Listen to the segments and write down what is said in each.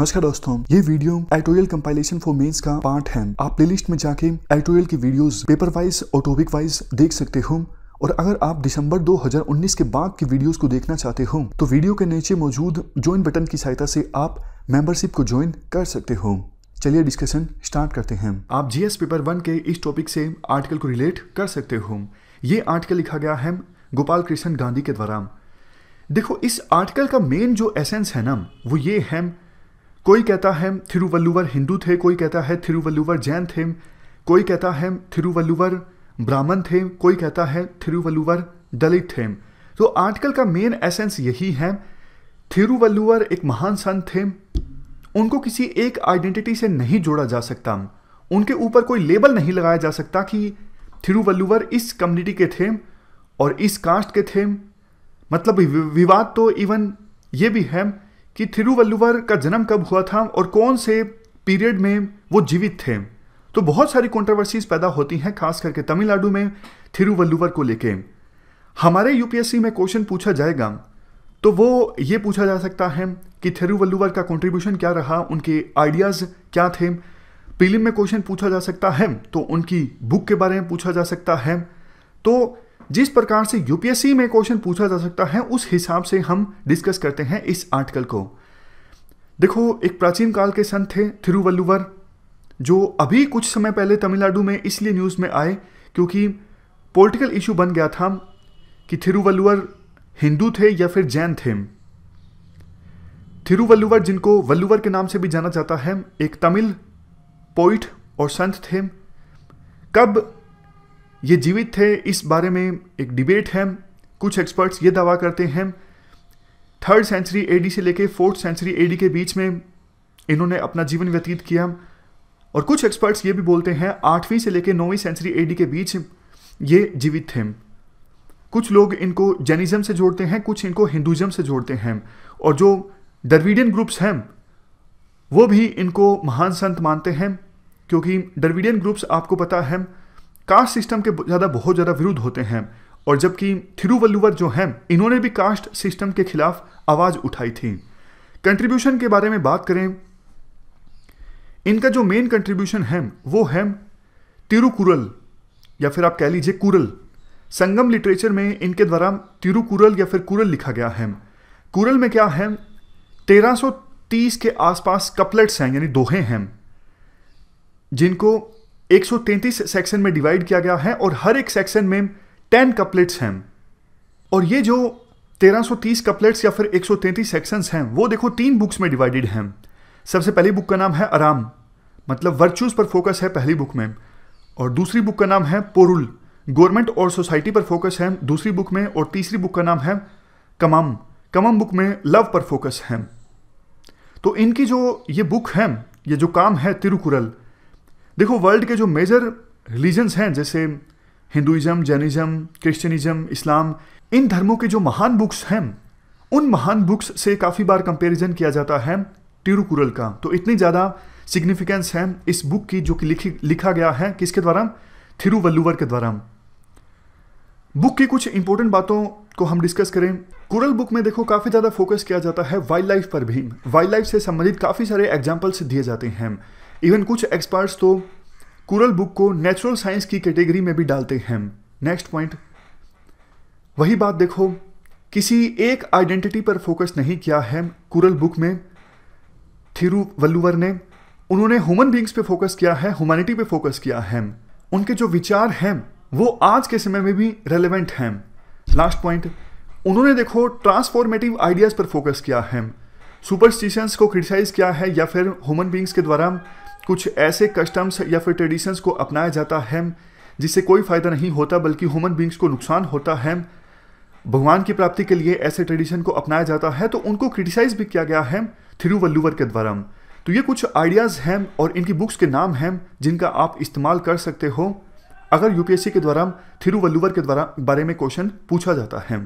नमस्कार दोस्तों ये video editorial compilation for mains का पार्ट है आप प्लेलिस्ट में जाके एटोरियल की वीडियोस पेपर वाइज और टॉपिक वाइज देख सकते हो और अगर आप दिसंबर 2019 के बाद की वीडियोस को देखना चाहते हो तो वीडियो के नीचे मौजूद ज्वाइन बटन की सहायता से आप मेंबरशिप को ज्वाइन कर सकते हो चलिए डिस्कशन स्टार्ट करते हैं आप जीएस पेपर वन के इस टॉपिक से आर्टिकल को रिलेट कर सकते हो ये आर्टिकल लिखा गया है गोपाल कृष्ण गांधी के द्वारा देखो इस आर्टिकल का मेन जो एसेंस है ना वो ये है कोई कहता है थिरुवल्लुवर हिंदू थे कोई कहता है थिरुवल्लुवर जैन थे कोई कहता है थिरुवल्लुवर ब्राह्मण थे कोई कहता है थिरुवल्लुवर दलित थे तो आर्टिकल का मेन एसेंस यही है थिरुवल्लुवर एक महान संत थे उनको किसी एक आइडेंटिटी से नहीं जोड़ा जा सकता उनके ऊपर कोई लेबल नहीं लगाया जा सकता कि थिरुवल्लुवर इस कम्युनिटी के थे और इस कास्ट के थे मतलब विवाद तो इवन ये भी है कि थिरुवल्लुवर का जन्म कब हुआ था और कौन से पीरियड में वो जीवित थे तो बहुत सारी कॉन्ट्रोवर्सीज पैदा होती हैं खास करके तमिलनाडु में थिरुवल्लुवर को लेके हमारे यूपीएससी में क्वेश्चन पूछा जाएगा तो वो ये पूछा जा सकता है कि थिरुवल्लुवर का कॉन्ट्रीब्यूशन क्या रहा उनके आइडियाज़ क्या थे पीलिम में क्वेश्चन पूछा जा सकता है तो उनकी बुक के बारे में पूछा जा सकता है तो जिस प्रकार से यूपीएससी में क्वेश्चन पूछा जा सकता है उस हिसाब से हम डिस्कस करते हैं इस आर्टिकल को देखो एक प्राचीन काल के संत थे थिरुवल्लुवर जो अभी कुछ समय पहले तमिलनाडु में इसलिए न्यूज़ में आए क्योंकि पॉलिटिकल इशू बन गया था कि थिरुवल्लुवर हिंदू थे या फिर जैन थे थिरुवल्लुवर जिनको वल्लुवर के नाम से भी जाना जाता है एक तमिल पोइट और संत थे कब ये जीवित थे इस बारे में एक डिबेट है कुछ एक्सपर्ट्स ये दावा करते हैं थर्ड सेंचुरी एडी से लेकर फोर्थ सेंचुरी एडी के बीच में इन्होंने अपना जीवन व्यतीत किया और कुछ एक्सपर्ट्स ये भी बोलते हैं आठवीं से लेकर नौवीं सेंचुरी एडी के बीच ये जीवित थे कुछ लोग इनको जैनिज्म से जोड़ते हैं कुछ इनको हिंदुज़म से जोड़ते हैं और जो डरविडियन ग्रुप्स हैं वो भी इनको महान संत मानते हैं क्योंकि डरविडियन ग्रुप्स आपको पता है कास्ट सिस्टम के ज़्यादा बहुत ज़्यादा विरुद्ध होते हैं और जबकि थिरुवल्लुवर जो हैं इन्होंने भी कास्ट सिस्टम के खिलाफ आवाज़ उठाई थी कंट्रीब्यूशन के बारे में बात करें इनका जो मेन कंट्रीब्यूशन है वो है तिरुकुरल या फिर आप कह लीजिए कुरल संगम लिटरेचर में इनके द्वारा तिरुकुरल या फिर कुरल लिखा गया है कुरल में क्या है 1330 के आसपास कपलेट्स हैं यानी दोहे हैं जिनको 133 सेक्शन में डिवाइड किया गया है और हर एक सेक्शन में 10 कपलेट्स हैं और ये जो 1330 कपलेट्स या फिर 133 सेक्शंस हैं वो देखो तीन बुक्स में डिवाइडेड हैं सबसे पहली बुक का नाम है आराम मतलब वर्चुअस पर फोकस है पहली बुक में और दूसरी बुक का नाम है पोरुल गवर्नमेंट और सोसाइटी पर फोकस है दूसरी बुक में और तीसरी बुक का नाम है कमाम कमाम बुक में लव पर फोकस है तो इनकी जो ये बुक है ये जो काम है तिरुकुरल देखो वर्ल्ड के जो मेजर रिलीजन्स हैं जैसे हिंदुइज्म जैनिज्म क्रिश्चनिज़म इस्लाम इन धर्मों के जो महान बुक्स हैं उन महान बुक्स से काफ़ी बार कंपेरिजन किया जाता है तिरुकुरल का तो इतनी ज़्यादा सिग्निफिकेंस है इस बुक की जो कि लिखी लिखा गया है किसके द्वारा थिरुवल्लुवर के द्वारा बुक की कुछ इंपॉर्टेंट बातों को हम डिस्कस करें कुरल बुक में देखो काफ़ी ज़्यादा फोकस किया जाता है वाइल्ड लाइफ पर भी वाइल्ड लाइफ से संबंधित काफ़ी सारे एग्जाम्पल्स दिए जाते हैं इवन कुछ एक्सपर्ट्स तो कुरल बुक को नेचुरल साइंस की कैटेगरी में भी डालते हैं नेक्स्ट पॉइंट वही बात देखो किसी एक आइडेंटिटी पर फोकस नहीं किया है कुरल बुक में वल्लुवर ने उन्होंने ह्यूमन बींग्स पे फोकस किया है ह्यूमैनिटी पे फोकस किया है उनके जो विचार हैं वो आज के समय में भी रेलेवेंट हैं लास्ट पॉइंट उन्होंने देखो ट्रांसफॉर्मेटिव आइडियाज़ पर फोकस किया है सुपरस्टिशंस को क्रिटिसाइज़ किया है या फिर ह्यूमन बींग्स के द्वारा कुछ ऐसे कस्टम्स या फिर ट्रेडिशंस को अपनाया जाता है जिससे कोई फ़ायदा नहीं होता बल्कि ह्यूमन बींग्स को नुकसान होता है भगवान की प्राप्ति के लिए ऐसे ट्रेडिशन को अपनाया जाता है तो उनको क्रिटिसाइज भी किया गया है थिरुवल्लुवर के द्वारा तो ये कुछ आइडियाज़ हैं और इनकी बुक्स के नाम हैं जिनका आप इस्तेमाल कर सकते हो अगर यूपीएससी के द्वारा थिरुवल्लुवर के द्वारा बारे में क्वेश्चन पूछा जाता है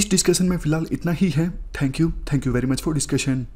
इस डिस्कशन में फिलहाल इतना ही है thank you thank you very much for discussion